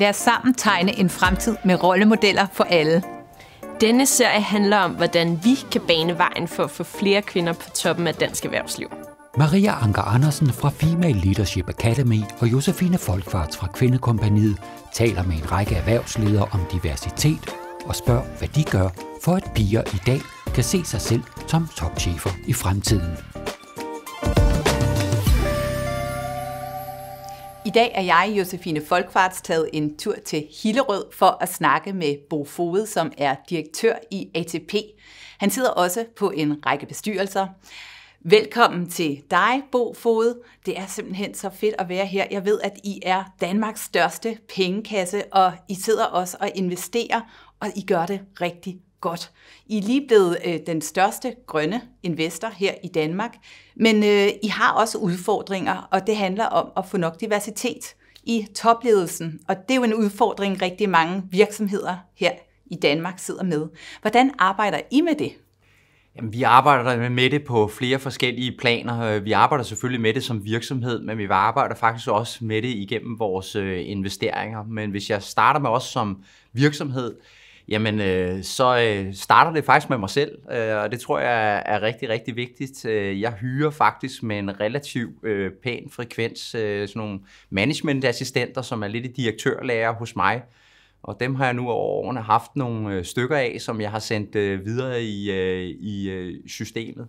Lad os sammen tegne en fremtid med rollemodeller for alle. Denne serie handler om, hvordan vi kan bane vejen for at få flere kvinder på toppen af dansk erhvervsliv. Maria Anker Andersen fra Female Leadership Academy og Josefine Folkvarts fra Kvindekompaniet taler med en række erhvervsledere om diversitet og spørger, hvad de gør, for at piger i dag kan se sig selv som topchefer i fremtiden. I dag er jeg, Josefine Folkvarts, taget en tur til Hillerød for at snakke med Bo Fode, som er direktør i ATP. Han sidder også på en række bestyrelser. Velkommen til dig, Bo Fode. Det er simpelthen så fedt at være her. Jeg ved, at I er Danmarks største pengekasse, og I sidder også og investerer, og I gør det rigtig, godt. I er lige blevet øh, den største grønne investor her i Danmark, men øh, I har også udfordringer, og det handler om at få nok diversitet i topledelsen, og det er jo en udfordring, rigtig mange virksomheder her i Danmark sidder med. Hvordan arbejder I med det? Jamen, vi arbejder med det på flere forskellige planer. Øh, vi arbejder selvfølgelig med det som virksomhed, men vi arbejder faktisk også med det igennem vores øh, investeringer. Men hvis jeg starter med os som virksomhed, jamen øh, så øh, starter det faktisk med mig selv, øh, og det tror jeg er rigtig, rigtig vigtigt. Øh, jeg hyrer faktisk med en relativ øh, pæn frekvens øh, sådan nogle managementassistenter, som er lidt i direktørlærer hos mig, og dem har jeg nu over årene haft nogle øh, stykker af, som jeg har sendt øh, videre i, øh, i øh, systemet.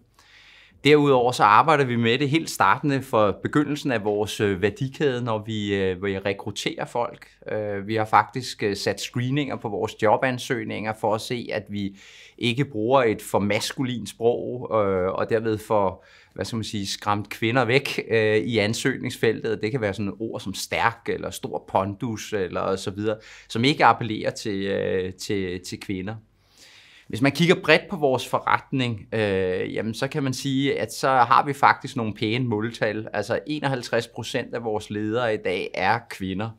Derudover så arbejder vi med det helt startende for begyndelsen af vores øh, værdikæde, når vi, øh, vi rekrutterer folk. Øh, vi har faktisk sat screeninger på vores jobansøgninger for at se, at vi ikke bruger et for maskulin sprog og derved for hvad skal man sige, skræmt kvinder væk øh, i ansøgningsfeltet. Det kan være sådan ord som stærk eller stor pondus eller så videre, som ikke appellerer til, øh, til, til kvinder. Hvis man kigger bredt på vores forretning, øh, jamen så kan man sige, at så har vi faktisk nogle pæne måltal. Altså 51 procent af vores ledere i dag er kvinder.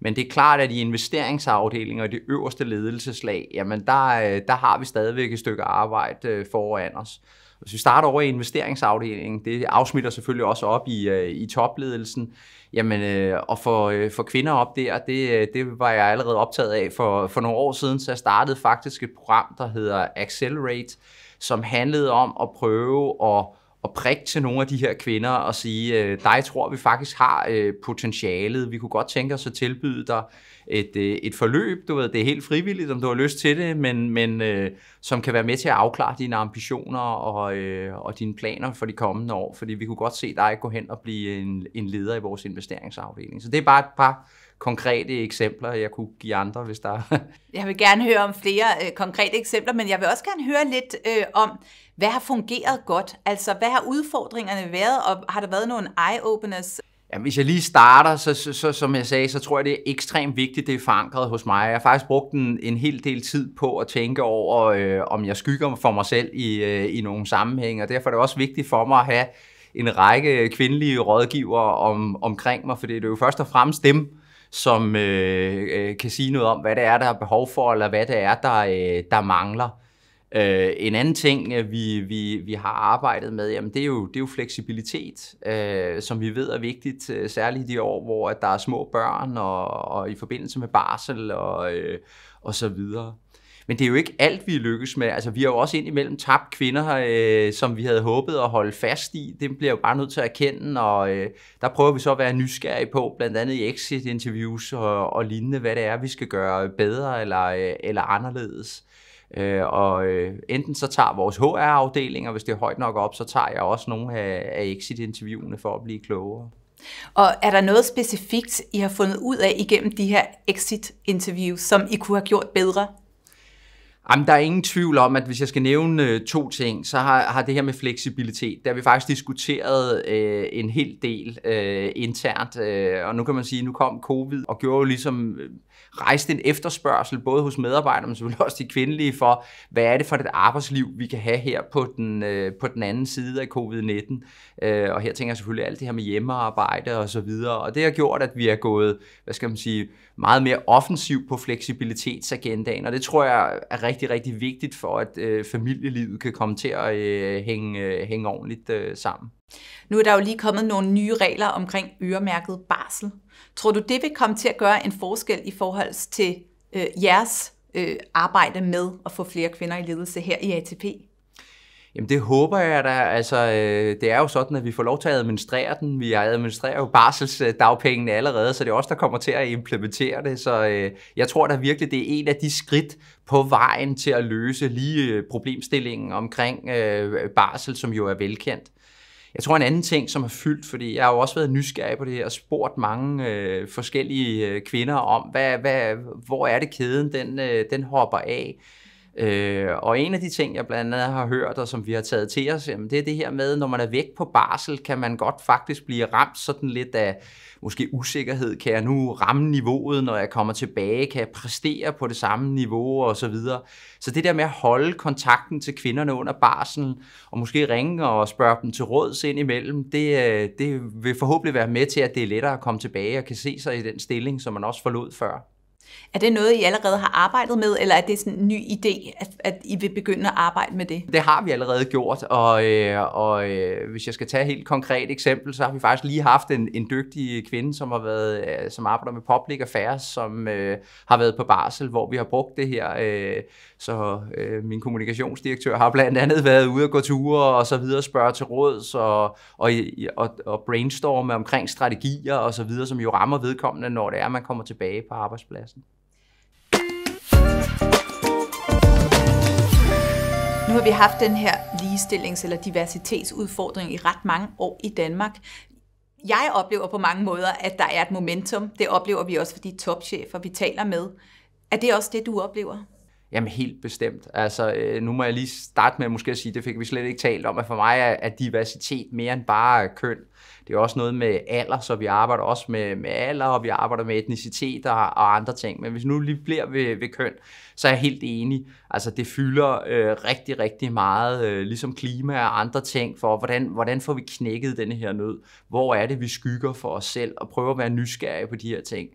Men det er klart, at i investeringsafdelingen og det øverste ledelseslag, jamen der, øh, der har vi stadigvæk et stykke arbejde øh, foran os. Hvis vi starter over i investeringsafdelingen, det afsmitter selvfølgelig også op i, øh, i topledelsen, Jamen, øh, og for, øh, for kvinder op der, det, øh, det var jeg allerede optaget af for, for nogle år siden, så jeg startede faktisk et program, der hedder Accelerate, som handlede om at prøve at at prikke til nogle af de her kvinder og sige, øh, dig tror vi faktisk har øh, potentialet, vi kunne godt tænke os at tilbyde dig et, øh, et forløb, du ved, det er helt frivilligt, om du har lyst til det, men, men øh, som kan være med til at afklare dine ambitioner og, øh, og dine planer for de kommende år, fordi vi kunne godt se dig gå hen og blive en, en leder i vores investeringsafdeling. Så det er bare et par konkrete eksempler, jeg kunne give andre, hvis der Jeg vil gerne høre om flere øh, konkrete eksempler, men jeg vil også gerne høre lidt øh, om, hvad har fungeret godt? Altså, hvad har udfordringerne været, og har der været nogle eye-openers? Ja, hvis jeg lige starter, så, så, så, som jeg sagde, så tror jeg, det er ekstremt vigtigt, det er forankret hos mig. Jeg har faktisk brugt en, en hel del tid på at tænke over, øh, om jeg skygger for mig selv i, øh, i nogle sammenhænge, og derfor er det også vigtigt for mig at have en række kvindelige rådgiver om, omkring mig, for det er jo først og fremmest dem, som øh, øh, kan sige noget om, hvad det er, der er behov for, eller hvad det er, der, øh, der mangler. Øh, en anden ting, øh, vi, vi, vi har arbejdet med, jamen, det, er jo, det er jo fleksibilitet, øh, som vi ved er vigtigt, øh, særligt i de år, hvor at der er små børn, og, og i forbindelse med barsel og, øh, og så videre. Men det er jo ikke alt, vi lykkes med. Altså, vi har jo også indimellem tabt kvinder, øh, som vi havde håbet at holde fast i. Det bliver jo bare nødt til at erkende, og øh, der prøver vi så at være nysgerrige på, blandt andet i exit-interviews og, og lignende, hvad det er, vi skal gøre bedre eller, øh, eller anderledes. Øh, og øh, enten så tager vores HR-afdelinger, hvis det er højt nok op, så tager jeg også nogle af, af exit-interviewene for at blive klogere. Og er der noget specifikt, I har fundet ud af igennem de her exit-interviews, som I kunne have gjort bedre? Jamen, der er ingen tvivl om, at hvis jeg skal nævne øh, to ting, så har, har det her med fleksibilitet, der har vi faktisk diskuteret øh, en hel del øh, internt, øh, og nu kan man sige, nu kom covid og gjorde jo ligesom øh, rejste en efterspørgsel, både hos medarbejderne, men selvfølgelig også de kvindelige, for hvad er det for et arbejdsliv, vi kan have her på den, øh, på den anden side af covid-19. Øh, og her tænker jeg selvfølgelig alt det her med hjemmearbejde og så videre. Og det har gjort, at vi er gået, hvad skal man sige, meget mere offensiv på fleksibilitetsagendaen, og det tror jeg er rigtig, rigtig vigtigt for, at øh, familielivet kan komme til at øh, hænge, øh, hænge ordentligt øh, sammen. Nu er der jo lige kommet nogle nye regler omkring øremærket barsel. Tror du, det vil komme til at gøre en forskel i forhold til øh, jeres øh, arbejde med at få flere kvinder i ledelse her i ATP? Jamen det håber jeg da. Altså, øh, det er jo sådan, at vi får lov til at administrere den. Vi administrerer jo barselsdagpengene allerede, så det er også der kommer til at implementere det. Så øh, jeg tror da virkelig, det er en af de skridt på vejen til at løse lige øh, problemstillingen omkring øh, barsel, som jo er velkendt. Jeg tror en anden ting, som har fyldt, fordi jeg har jo også været nysgerrig på det her og spurgt mange øh, forskellige øh, kvinder om, hvad, hvad, hvor er det kæden, den, øh, den hopper af. Øh, og en af de ting, jeg blandt andet har hørt, og som vi har taget til os, jamen, det er det her med, når man er væk på barsel, kan man godt faktisk blive ramt sådan lidt af måske usikkerhed. Kan jeg nu ramme niveauet, når jeg kommer tilbage? Kan jeg præstere på det samme niveau og så videre? Så det der med at holde kontakten til kvinderne under barsel, og måske ringe og spørge dem til råds indimellem, det, øh, det vil forhåbentlig være med til, at det er lettere at komme tilbage og kan se sig i den stilling, som man også forlod før. Er det noget, I allerede har arbejdet med, eller er det sådan en ny idé, at, at I vil begynde at arbejde med det? Det har vi allerede gjort, og, øh, og, og øh, hvis jeg skal tage et helt konkret eksempel, så har vi faktisk lige haft en, en dygtig kvinde, som har været, øh, som arbejder med public affairs, som øh, har været på barsel, hvor vi har brugt det her. Øh, så øh, min kommunikationsdirektør har blandt andet været ude og gå ture og så videre, spørge til råd og, og, og, og brainstorme omkring strategier og så videre, som jo rammer vedkommende, når det er, man kommer tilbage på arbejdspladsen. har vi haft den her ligestillings- eller diversitetsudfordring i ret mange år i Danmark. Jeg oplever på mange måder, at der er et momentum. Det oplever vi også for de topchefer, vi taler med. Er det også det, du oplever? Jamen helt bestemt. Altså, øh, nu må jeg lige starte med måske at sige, det fik vi slet ikke talt om, at for mig er, er diversitet mere end bare køn. Det er også noget med alder, så vi arbejder også med, med alder, og vi arbejder med etnicitet og, og andre ting. Men hvis nu lige bliver ved, ved køn, så er jeg helt enig. Altså det fylder øh, rigtig, rigtig meget, øh, ligesom klima og andre ting, for hvordan, hvordan får vi knækket denne her nød? Hvor er det, vi skygger for os selv og prøver at være nysgerrige på de her ting?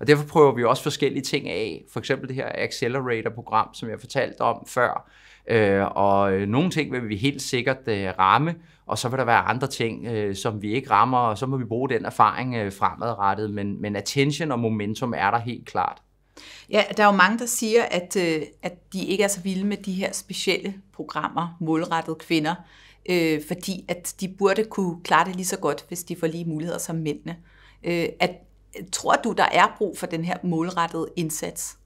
Og derfor prøver vi også forskellige ting af. For eksempel det her Accelerator-program, som jeg fortalte om før. Øh, og øh, nogle ting vil vi helt sikkert øh, ramme, og så vil der være andre ting, som vi ikke rammer, og så må vi bruge den erfaring fremadrettet. Men, men attention og momentum er der helt klart. Ja, der er jo mange, der siger, at, at de ikke er så vilde med de her specielle programmer målrettet kvinder, øh, fordi at de burde kunne klare det lige så godt, hvis de får lige muligheder som mændene. Øh, at, Tror du, der er brug for den her målrettede indsats?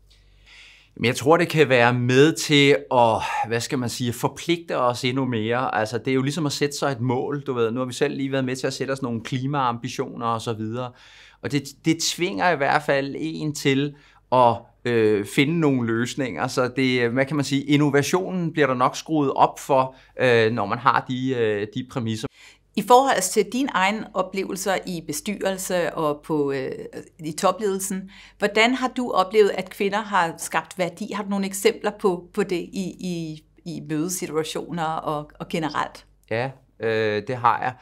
Men jeg tror, det kan være med til at, hvad skal man sige, forpligte os endnu mere. Altså, det er jo ligesom at sætte sig et mål, du ved. Nu har vi selv lige været med til at sætte os nogle klimaambitioner og så videre. Og det, det tvinger i hvert fald en til at øh, finde nogle løsninger. Så det, hvad kan man sige, innovationen bliver der nok skruet op for, øh, når man har de, øh, de præmisser. I forhold altså til din egen oplevelser i bestyrelse og på, øh, i topledelsen, hvordan har du oplevet, at kvinder har skabt værdi? Har du nogle eksempler på, på det i, i, i mødesituationer og, og generelt? Ja, øh, det har jeg.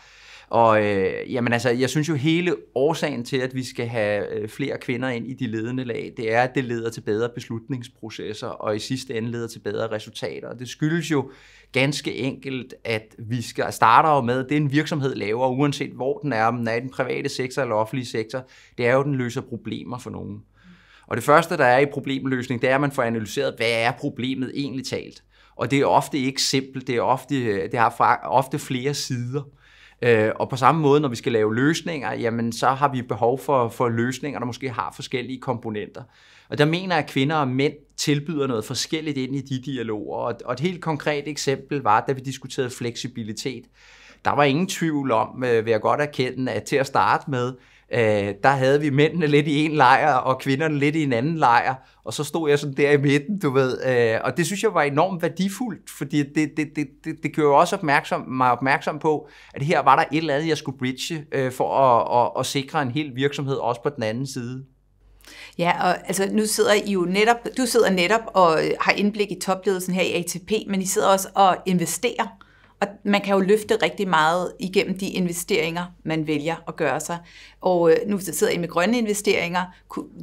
Og øh, jamen altså, jeg synes jo hele årsagen til, at vi skal have øh, flere kvinder ind i de ledende lag, det er, at det leder til bedre beslutningsprocesser, og i sidste ende leder til bedre resultater. Og det skyldes jo ganske enkelt, at vi skal starte med, med, det en virksomhed laver, uanset hvor den er, om den er i den private sektor eller offentlige sektor, det er jo, at den løser problemer for nogen. Og det første, der er i problemløsning, det er, at man får analyseret, hvad er problemet egentlig talt. Og det er ofte ikke simpelt, det, er ofte, øh, det har ofte flere sider. Øh, og på samme måde, når vi skal lave løsninger, jamen så har vi behov for, for løsninger, der måske har forskellige komponenter. Og der mener jeg, at kvinder og mænd tilbyder noget forskelligt ind i de dialoger. Og, et helt konkret eksempel var, da vi diskuterede fleksibilitet. Der var ingen tvivl om, øh, vil jeg godt erkende, at til at starte med, øh, der havde vi mændene lidt i en lejr, og kvinderne lidt i en anden lejr, og så stod jeg sådan der i midten, du ved. Øh, og det synes jeg var enormt værdifuldt, fordi det, det, det, det, det gjorde også opmærksom, mig opmærksom på, at her var der et eller andet, jeg skulle bridge øh, for at, at, at sikre en hel virksomhed også på den anden side. Ja, og altså nu sidder I jo netop, du sidder netop og har indblik i topledelsen her i ATP, men I sidder også og investerer og man kan jo løfte rigtig meget igennem de investeringer, man vælger at gøre sig. Og øh, nu sidder I med grønne investeringer.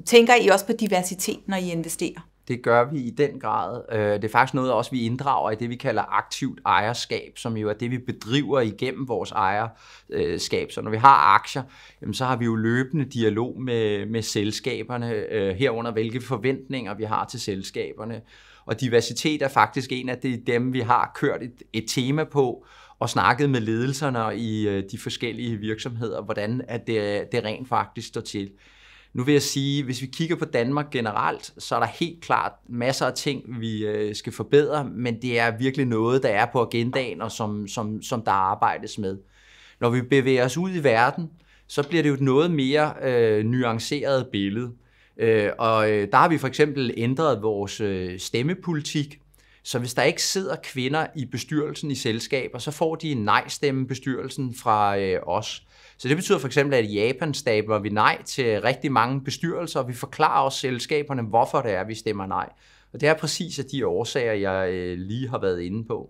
Tænker I også på diversitet, når I investerer? Det gør vi i den grad. Øh, det er faktisk noget, også vi inddrager i det, vi kalder aktivt ejerskab, som jo er det, vi bedriver igennem vores ejerskab. Så når vi har aktier, jamen, så har vi jo løbende dialog med, med selskaberne øh, herunder, hvilke forventninger vi har til selskaberne og diversitet er faktisk en af de, dem, vi har kørt et, et tema på, og snakket med ledelserne i øh, de forskellige virksomheder, hvordan at det, det rent faktisk står til. Nu vil jeg sige, hvis vi kigger på Danmark generelt, så er der helt klart masser af ting, vi øh, skal forbedre, men det er virkelig noget, der er på agendaen og som, som, som der arbejdes med. Når vi bevæger os ud i verden, så bliver det jo et noget mere øh, nuanceret billede. Øh, og øh, der har vi for eksempel ændret vores øh, stemmepolitik, så hvis der ikke sidder kvinder i bestyrelsen i selskaber, så får de en nej-stemme bestyrelsen fra øh, os. Så det betyder for eksempel, at i Japan stabler vi nej til rigtig mange bestyrelser, og vi forklarer også selskaberne, hvorfor det er, at vi stemmer nej. Og det er præcis af de årsager, jeg øh, lige har været inde på.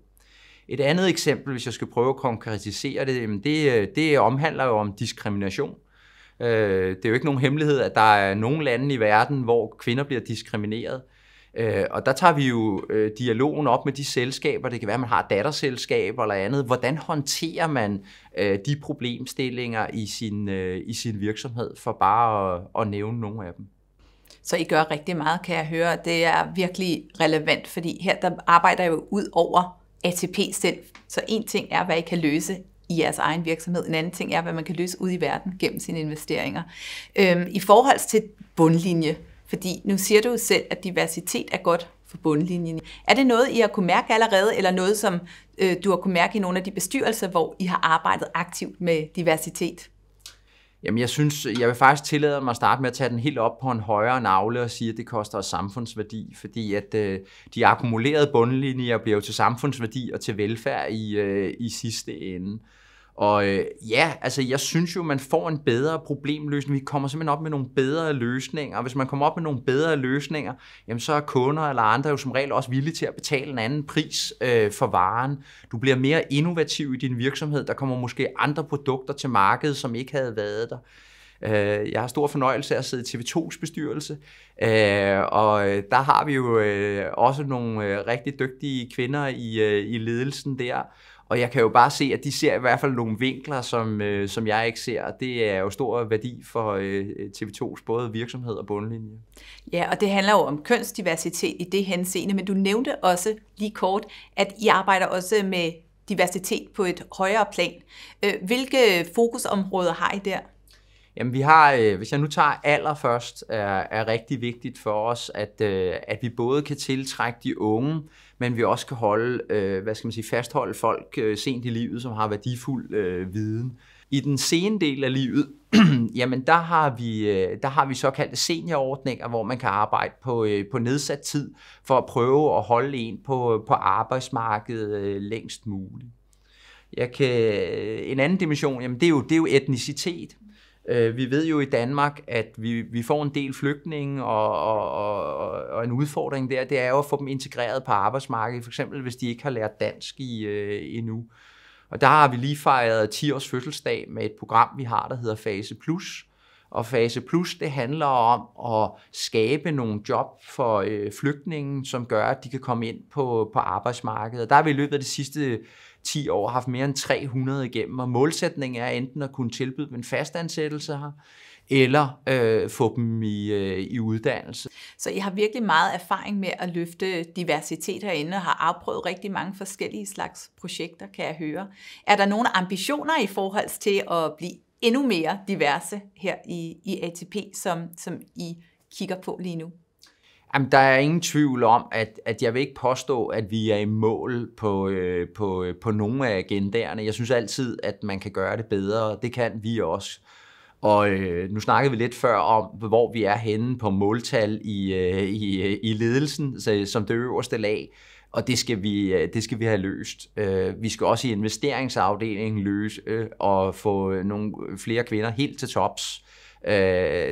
Et andet eksempel, hvis jeg skal prøve at konkretisere det, det, øh, det omhandler jo om diskrimination. Øh, det er jo ikke nogen hemmelighed, at der er nogle lande i verden, hvor kvinder bliver diskrimineret. Øh, og der tager vi jo øh, dialogen op med de selskaber, det kan være, at man har datterselskaber eller andet. Hvordan håndterer man øh, de problemstillinger i sin, øh, i sin virksomhed, for bare at, at nævne nogle af dem? Så I gør rigtig meget, kan jeg høre. Det er virkelig relevant, fordi her der arbejder jeg jo ud over ATP selv. Så en ting er, hvad I kan løse i jeres egen virksomhed. En anden ting er, hvad man kan løse ud i verden gennem sine investeringer. Øhm, I forhold til bundlinje, fordi nu siger du jo selv, at diversitet er godt for bundlinjen. Er det noget, I har kunne mærke allerede, eller noget, som øh, du har kunne mærke i nogle af de bestyrelser, hvor I har arbejdet aktivt med diversitet? Jamen jeg synes, jeg vil faktisk tillade mig at starte med at tage den helt op på en højere navle og sige, at det koster os samfundsværdi, fordi at øh, de akkumulerede bundlinjer bliver jo til samfundsværdi og til velfærd i, øh, i sidste ende. Øh, og øh, ja, altså jeg synes jo, man får en bedre problemløsning. Vi kommer simpelthen op med nogle bedre løsninger. Og hvis man kommer op med nogle bedre løsninger, jamen så er kunder eller andre jo som regel også villige til at betale en anden pris øh, for varen. Du bliver mere innovativ i din virksomhed. Der kommer måske andre produkter til markedet, som ikke havde været der. Øh, jeg har stor fornøjelse af at sidde i TV2's bestyrelse, øh, og øh, der har vi jo også nogle rigtig dygtige kvinder i, i ledelsen der. Og jeg kan jo bare se, at de ser i hvert fald nogle vinkler, som, øh, som jeg ikke ser, og det er jo stor værdi for øh, TV2's både virksomhed og bundlinje. Ja, og det handler jo om kønsdiversitet i det henseende, men du nævnte også lige kort, at I arbejder også med diversitet på et højere plan. Øh, hvilke fokusområder har I der? Jamen vi har, øh, hvis jeg nu tager alder først, er, er rigtig vigtigt for os, at, øh, at vi både kan tiltrække de unge, men vi også kan holde, øh, hvad skal man sige, fastholde folk øh, sent i livet, som har værdifuld øh, viden. I den sene del af livet, jamen der har vi, øh, der har vi såkaldte seniorordninger, hvor man kan arbejde på, øh, på nedsat tid for at prøve at holde en på, på arbejdsmarkedet øh, længst muligt. Jeg kan, en anden dimension, jamen det er jo, det er jo etnicitet. Øh, vi ved jo i Danmark, at vi, vi får en del flygtninge, og, og, og, og en udfordring der, det er jo at få dem integreret på arbejdsmarkedet, for eksempel hvis de ikke har lært dansk i, øh, endnu. Og der har vi lige fejret 10 års fødselsdag med et program, vi har, der hedder Fase Plus. Og Fase Plus, det handler om at skabe nogle job for øh, flygtninge, som gør, at de kan komme ind på, på arbejdsmarkedet. Og der har vi i løbet af det sidste 10 år haft mere end 300 igennem, og målsætningen er enten at kunne tilbyde dem en fast ansættelse her, eller øh, få dem i, øh, i uddannelse. Så I har virkelig meget erfaring med at løfte diversitet herinde og har afprøvet rigtig mange forskellige slags projekter, kan jeg høre. Er der nogle ambitioner i forhold til at blive endnu mere diverse her i, i ATP, som, som I kigger på lige nu? Jamen, der er ingen tvivl om, at, at jeg vil ikke påstå, at vi er i mål på, øh, på, øh, på nogle af agendaerne. Jeg synes altid, at man kan gøre det bedre, det kan vi også. Og øh, nu snakkede vi lidt før om, hvor vi er henne på måltal i, øh, i, i ledelsen, så, som det øverste lag, og det skal vi, øh, det skal vi have løst. Øh, vi skal også i investeringsafdelingen løse øh, og få nogle flere kvinder helt til tops. Øh,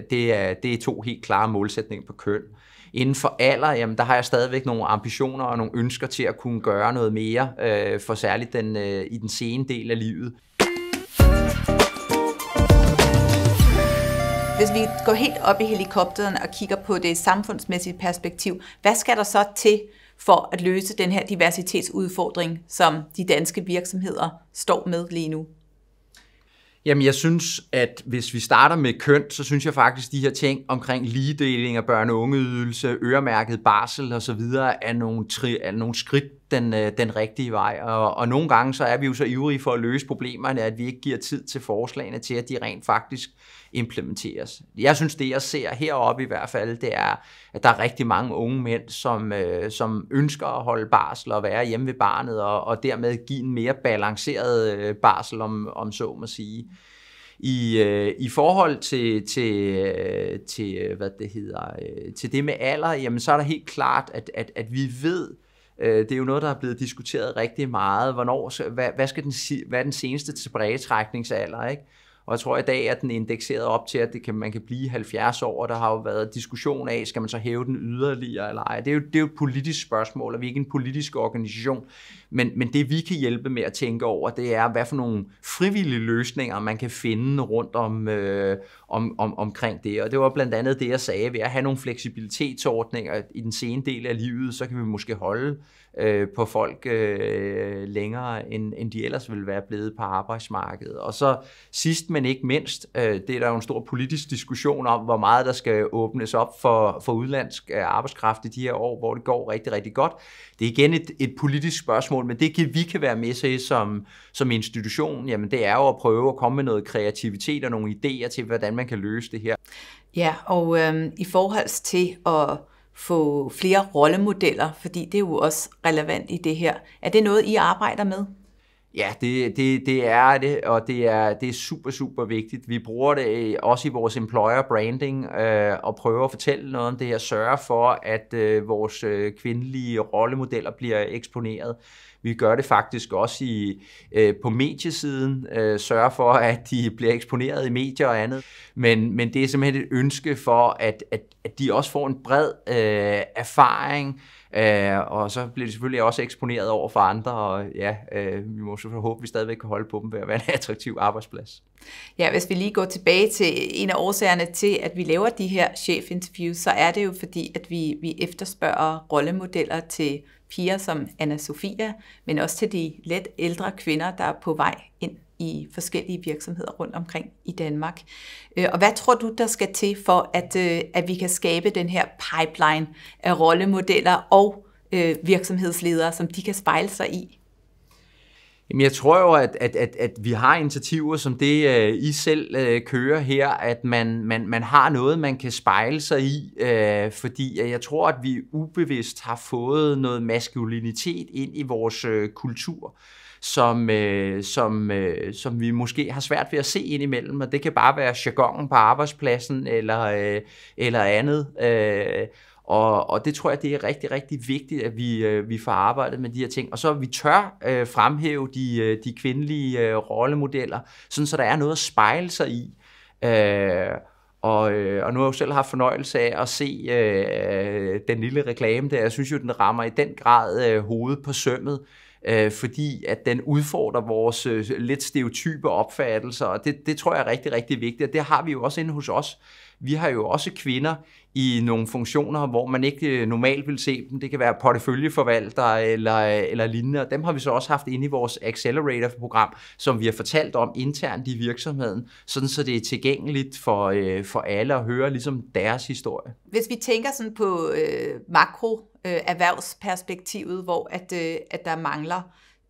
det, er, det er to helt klare målsætninger på køn. Øh, Inden for alder, jamen, der har jeg stadigvæk nogle ambitioner og nogle ønsker til at kunne gøre noget mere, øh, for særligt den, øh, i den sene del af livet. Hvis vi går helt op i helikopteren og kigger på det samfundsmæssige perspektiv, hvad skal der så til for at løse den her diversitetsudfordring, som de danske virksomheder står med lige nu? Jamen, jeg synes, at hvis vi starter med køn, så synes jeg faktisk, at de her ting omkring ligedeling af børne- og ungeydelse, øremærket barsel osv., er nogle, tri, er nogle skridt den, øh, den rigtige vej. Og, og nogle gange så er vi jo så ivrige for at løse problemerne, at vi ikke giver tid til forslagene til, at de rent faktisk implementeres. Jeg synes, det jeg ser heroppe i hvert fald, det er, at der er rigtig mange unge mænd, som, øh, som ønsker at holde barsel og være hjemme ved barnet, og, og dermed give en mere balanceret øh, barsel, om, om så må sige. I, øh, i forhold til, til, øh, til, øh, hvad det hedder, øh, til det med alder, jamen, så er der helt klart, at, at, at vi ved, øh, det er jo noget, der er blevet diskuteret rigtig meget. Hvornår, hvad, hvad, skal den, hvad er den seneste tilbagetrækningsalder? Ikke? Og jeg tror, at i dag er den indekseret op til, at det kan, man kan blive 70 år, og der har jo været diskussion af, skal man så hæve den yderligere eller ej. Det er jo, det er jo et politisk spørgsmål, og vi er ikke en politisk organisation. Men, men det vi kan hjælpe med at tænke over, det er, hvad for nogle frivillige løsninger, man kan finde rundt om, øh, om, om, omkring det. Og det var blandt andet det, jeg sagde, ved at have nogle fleksibilitetsordninger i den sene del af livet, så kan vi måske holde øh, på folk øh, længere, end, end de ellers ville være blevet på arbejdsmarkedet. Og så sidst, men ikke mindst, øh, det er der jo en stor politisk diskussion om, hvor meget der skal åbnes op for, for udlandsk øh, arbejdskraft i de her år, hvor det går rigtig, rigtig godt. Det er igen et, et politisk spørgsmål, men det vi kan være med til som, som institution, jamen det er jo at prøve at komme med noget kreativitet og nogle idéer til, hvordan man kan løse det her. Ja, og øh, i forhold til at få flere rollemodeller, fordi det er jo også relevant i det her. Er det noget, I arbejder med? Ja, det, det, det er det, og det er, det er super, super vigtigt. Vi bruger det også i vores employer branding øh, og prøver at fortælle noget om det her, sørge for, at øh, vores øh, kvindelige rollemodeller bliver eksponeret. Vi gør det faktisk også i, øh, på mediesiden, øh, sørger for, at de bliver eksponeret i medier og andet. Men, men det er simpelthen et ønske for, at, at, at de også får en bred øh, erfaring, Øh, og så bliver de selvfølgelig også eksponeret over for andre, og ja, øh, vi må så håbe, at vi stadigvæk kan holde på dem ved at være en attraktiv arbejdsplads. Ja, hvis vi lige går tilbage til en af årsagerne til, at vi laver de her chefinterviews, så er det jo fordi, at vi, vi efterspørger rollemodeller til piger som Anna Sofia, men også til de let ældre kvinder, der er på vej ind i forskellige virksomheder rundt omkring i Danmark. Øh, og hvad tror du, der skal til for, at, øh, at vi kan skabe den her pipeline af rollemodeller og øh, virksomhedsledere, som de kan spejle sig i? Jamen, jeg tror jo, at, at, at, at vi har initiativer som det, I selv kører her, at man, man, man har noget, man kan spejle sig i, øh, fordi jeg tror, at vi ubevidst har fået noget maskulinitet ind i vores kultur som, øh, som, øh, som vi måske har svært ved at se indimellem, og det kan bare være jargonen på arbejdspladsen eller, øh, eller andet. Øh, og, og det tror jeg, det er rigtig, rigtig vigtigt, at vi, øh, vi får arbejdet med de her ting. Og så vi tør øh, fremhæve de, øh, de kvindelige øh, rollemodeller, sådan så der er noget at spejle sig i. Øh, og, øh, og nu har jeg jo selv haft fornøjelse af at se øh, øh den lille reklame der. Jeg synes jo, den rammer i den grad øh, hovedet på sømmet øh, fordi at den udfordrer vores øh, lidt stereotype opfattelser, og det, det tror jeg er rigtig, rigtig vigtigt, og det har vi jo også inde hos os. Vi har jo også kvinder i nogle funktioner, hvor man ikke øh, normalt vil se dem. Det kan være porteføljeforvalter eller, øh, eller lignende, og dem har vi så også haft inde i vores Accelerator-program, som vi har fortalt om internt i virksomheden, sådan så det er tilgængeligt for, øh, for alle at høre ligesom deres historie. Hvis vi tænker sådan på øh, makro øh, erhvervsperspektivet, hvor at, øh, at der mangler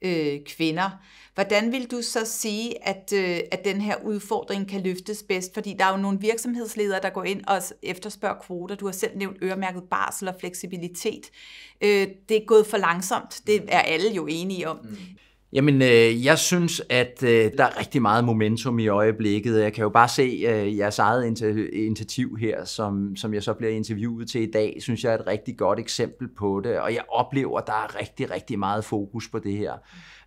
øh, kvinder. Hvordan vil du så sige, at, øh, at den her udfordring kan løftes bedst? Fordi der er jo nogle virksomhedsledere, der går ind og efterspørger kvoter. Du har selv nævnt øremærket barsel og fleksibilitet. Øh, det er gået for langsomt. Det er alle jo enige om. Mm. Jamen, øh, jeg synes, at øh, der er rigtig meget momentum i øjeblikket. Jeg kan jo bare se øh, jeres eget initiativ her, som, som jeg så bliver interviewet til i dag, synes jeg er et rigtig godt eksempel på det. Og jeg oplever, at der er rigtig, rigtig meget fokus på det her.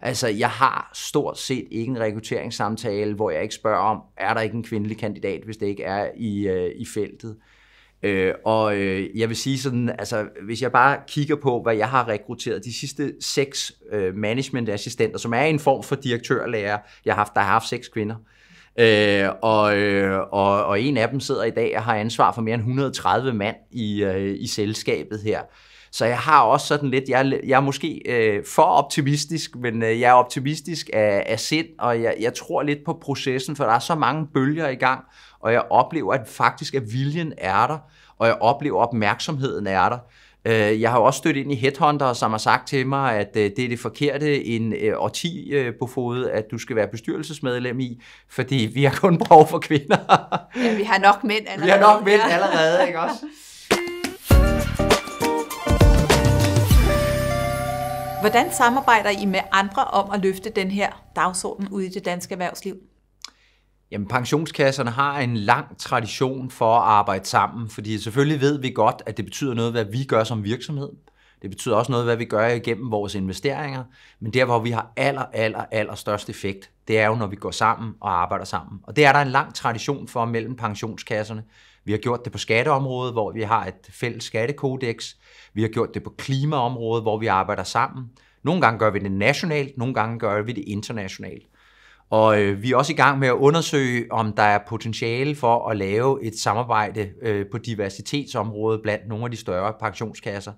Altså, jeg har stort set ikke en rekrutteringssamtale, hvor jeg ikke spørger om, er der ikke en kvindelig kandidat, hvis det ikke er i, øh, i feltet. Øh, og øh, jeg vil sige sådan, altså hvis jeg bare kigger på, hvad jeg har rekrutteret de sidste seks øh, managementassistenter, som er en form for direktørlærer, jeg har haft, der har haft seks kvinder. Øh, og, øh, og, og en af dem sidder i dag og har ansvar for mere end 130 mand i, øh, i selskabet her. Så jeg har også sådan lidt, jeg, jeg er måske øh, for optimistisk, men øh, jeg er optimistisk af, af sind, og jeg, jeg tror lidt på processen, for der er så mange bølger i gang, og jeg oplever at faktisk, at viljen er der, og jeg oplever, at opmærksomheden er der. Øh, jeg har også stødt ind i headhunter, som har sagt til mig, at øh, det er det forkerte en øh, årti på fod, at du skal være bestyrelsesmedlem i, fordi vi har kun brug for kvinder. Ja, vi har nok mænd allerede. Vi har nok mænd allerede, ikke også? Hvordan samarbejder I med andre om at løfte den her dagsorden ud i det danske erhvervsliv? Jamen, pensionskasserne har en lang tradition for at arbejde sammen, fordi selvfølgelig ved vi godt, at det betyder noget, hvad vi gør som virksomhed. Det betyder også noget, hvad vi gør igennem vores investeringer. Men der, hvor vi har aller, aller, aller størst effekt, det er jo, når vi går sammen og arbejder sammen. Og det er der en lang tradition for mellem pensionskasserne. Vi har gjort det på skatteområdet, hvor vi har et fælles skattekodex. Vi har gjort det på klimaområdet, hvor vi arbejder sammen. Nogle gange gør vi det nationalt, nogle gange gør vi det internationalt. Og øh, vi er også i gang med at undersøge, om der er potentiale for at lave et samarbejde øh, på diversitetsområdet blandt nogle af de større pensionskasser.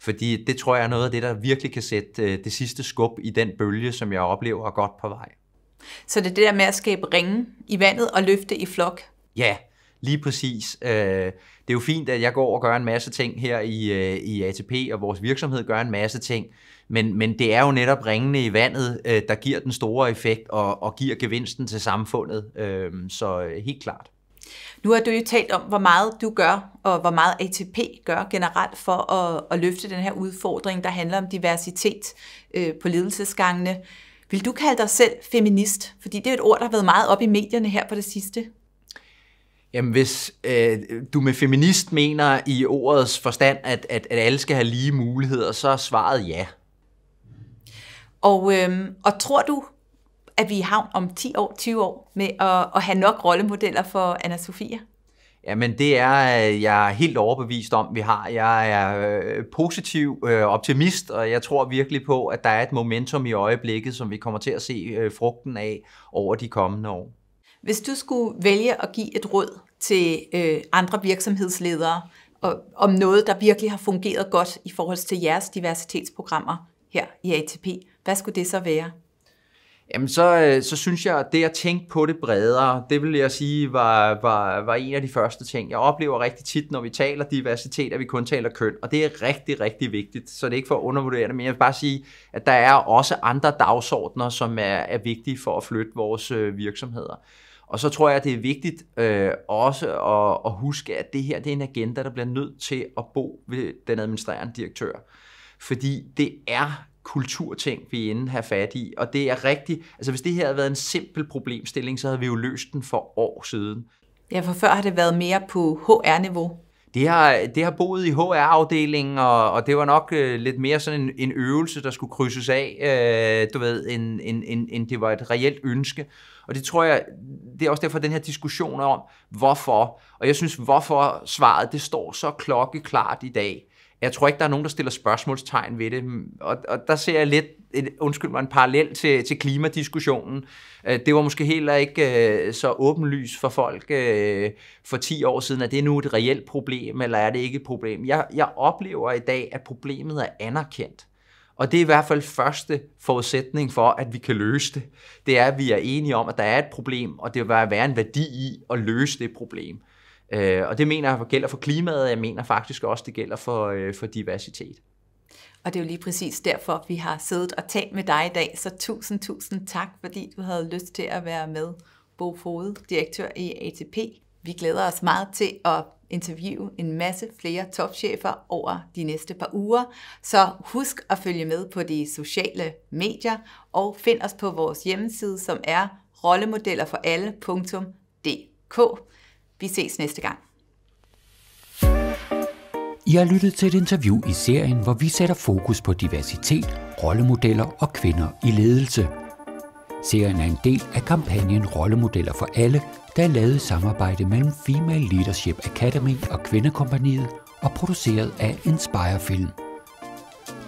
Fordi det tror jeg er noget af det, der virkelig kan sætte øh, det sidste skub i den bølge, som jeg oplever er godt på vej. Så det er det der med at skabe ringe i vandet og løfte i flok? Ja, Lige præcis. Øh, det er jo fint, at jeg går og gør en masse ting her i, øh, i ATP, og vores virksomhed gør en masse ting, men, men det er jo netop ringene i vandet, øh, der giver den store effekt og, og giver gevinsten til samfundet. så helt klart. Nu har du jo talt om, hvor meget du gør, og hvor meget ATP gør generelt for at, at løfte den her udfordring, der handler om diversitet på ledelsesgangene. Vil du kalde dig selv feminist? Fordi det er et ord, der har været meget op i medierne her på det sidste. Jamen hvis øh, du med feminist mener i ordets forstand, at, at, at alle skal have lige muligheder, så er svaret ja. Og, øh, og tror du, at vi er i havn om 10 år, 20 år med at, at have nok rollemodeller for anna Sofia? Jamen det er øh, jeg er helt overbevist om, vi har. Jeg er øh, positiv øh, optimist, og jeg tror virkelig på, at der er et momentum i øjeblikket, som vi kommer til at se frugten af over de kommende år. Hvis du skulle vælge at give et råd til øh, andre virksomhedsledere og, om noget, der virkelig har fungeret godt i forhold til jeres diversitetsprogrammer her i ATP, hvad skulle det så være? Jamen så, øh, så synes jeg, at det at tænke på det bredere, det vil jeg sige var, var, var en af de første ting. Jeg oplever rigtig tit, når vi taler diversitet, at vi kun taler køn, og det er rigtig, rigtig vigtigt. Så det er ikke for at undervurdere det, men jeg vil bare sige, at der er også andre dagsordner, som er, er vigtige for at flytte vores øh, virksomheder. Og så tror jeg, det er vigtigt øh, også at, at huske, at det her det er en agenda, der bliver nødt til at bo ved den administrerende direktør. Fordi det er kulturting, vi inden har fat i. Og det er rigtigt. Altså hvis det her havde været en simpel problemstilling, så havde vi jo løst den for år siden. Ja, for før har det været mere på HR-niveau. Det har, det har boet i HR-afdelingen, og, og det var nok øh, lidt mere sådan en, en øvelse, der skulle krydses af, øh, du ved, end, end, end, end det var et reelt ønske. Og det tror jeg, det er også derfor den her diskussion om, hvorfor. Og jeg synes, hvorfor svaret, det står så klokkeklart i dag. Jeg tror ikke, der er nogen, der stiller spørgsmålstegn ved det. Og, og der ser jeg lidt, et, undskyld mig, en parallel til, til klimadiskussionen. Øh, det var måske heller ikke øh, så åbenlys for folk øh, for 10 år siden, at det nu er et reelt problem, eller er det ikke et problem. Jeg, jeg oplever i dag, at problemet er anerkendt. Og det er i hvert fald første forudsætning for, at vi kan løse det. Det er, at vi er enige om, at der er et problem, og det vil være en værdi i at løse det problem. Øh, og det mener jeg gælder for klimaet, og jeg mener faktisk også, det gælder for, øh, for diversitet. Og det er jo lige præcis derfor, vi har siddet og talt med dig i dag. Så tusind, tusind tak, fordi du havde lyst til at være med, Bo Fode, direktør i ATP. Vi glæder os meget til at interviewe en masse flere topchefer over de næste par uger. Så husk at følge med på de sociale medier og find os på vores hjemmeside, som er rollemodellerforalle.dk. Vi ses næste gang. I har lyttet til et interview i serien, hvor vi sætter fokus på diversitet, rollemodeller og kvinder i ledelse. Serien er en del af kampagnen Rollemodeller for alle, der er lavet i samarbejde mellem Female Leadership Academy og Kvindekompaniet og produceret af Inspire Film.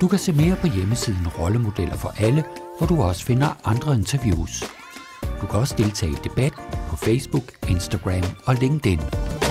Du kan se mere på hjemmesiden Rollemodeller for alle, hvor du også finder andre interviews. Du kan også deltage i debatten på Facebook, Instagram og LinkedIn.